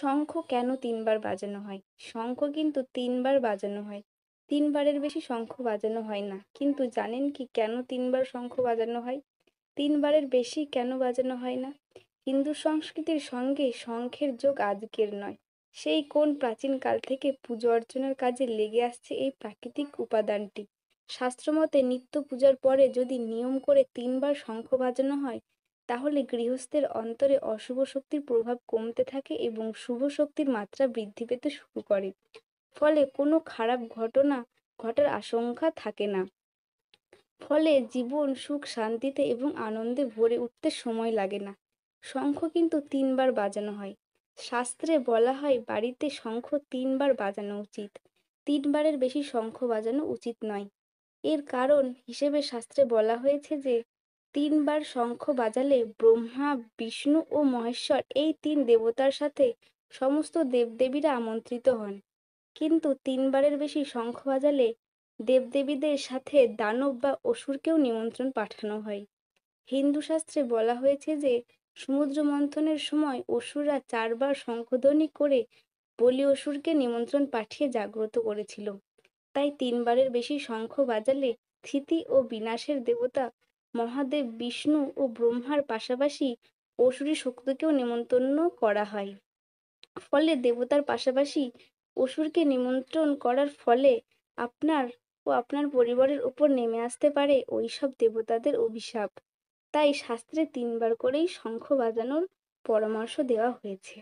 শঙ্খ কেন তিনবার বাজানো হয় শঙ্খ কিন্তু তিনবার বাজানো হয় তিনবারের বেশি শঙ্খ বাজানো হয় না কিন্তু জানেন কি কেন তিনবার শঙ্খ বাজানো হয় তিনবারের বেশি কেন বাজানো হয় না হিন্দু সংস্কৃতির সঙ্গে শঙ্খের যোগ আজকের নয় সেই কোন প্রাচীনকাল থেকে পুজো অর্চনার কাজে লেগে আসছে এই প্রাকৃতিক উপাদানটি শাস্ত্রমতে নিত্য পূজার পরে যদি নিয়ম করে তিনবার শঙ্খ বাজানো হয় তাহলে গৃহস্থের অন্তরে অশুভ শক্তির প্রভাব কমতে থাকে এবং শুভ শক্তির মাত্রা বৃদ্ধি পেতে শুরু করে ফলে কোনো খারাপ ঘটনা ঘটার আশঙ্কা থাকে না ফলে জীবন সুখ শান্তিতে এবং আনন্দে ভরে উঠতে সময় লাগে না শঙ্খ কিন্তু তিনবার বাজানো হয় শাস্ত্রে বলা হয় বাড়িতে শঙ্খ তিনবার বাজানো উচিত তিনবারের বেশি শঙ্খ বাজানো উচিত নয় এর কারণ হিসেবে শাস্ত্রে বলা হয়েছে যে তিনবার শঙ্খ বাজালে ব্রহ্মা বিষ্ণু ও মহেশ্বর এই তিন দেবতার সাথে সমস্ত দেবদেবীরা আমন্ত্রিত হন কিন্তু তিনবারের বেশি শঙ্খ বাজালে দেবদেবীদের সাথে দানব বা অসুরকেও নিমন্ত্রণ পাঠানো হয় হিন্দু শাস্ত্রে বলা হয়েছে যে সমুদ্র মন্থনের সময় অসুররা চারবার শঙ্খধ্বনি করে বলি অসুরকে নিমন্ত্রণ পাঠিয়ে জাগ্রত করেছিল তাই তিনবারের বেশি শঙ্খ বাজালে থিতি ও বিনাশের দেবতা মহাদেব বিষ্ণু ও ব্রহ্মার পাশাপাশি অসুরী শক্তিকেও নেমন্তন্ন করা হয় ফলে দেবতার পাশাপাশি অসুরকে নিমন্ত্রণ করার ফলে আপনার ও আপনার পরিবারের ওপর নেমে আসতে পারে ওইসব দেবতাদের অভিশাপ তাই শাস্ত্রে তিনবার করেই শঙ্খ বাজানোর পরামর্শ দেওয়া হয়েছে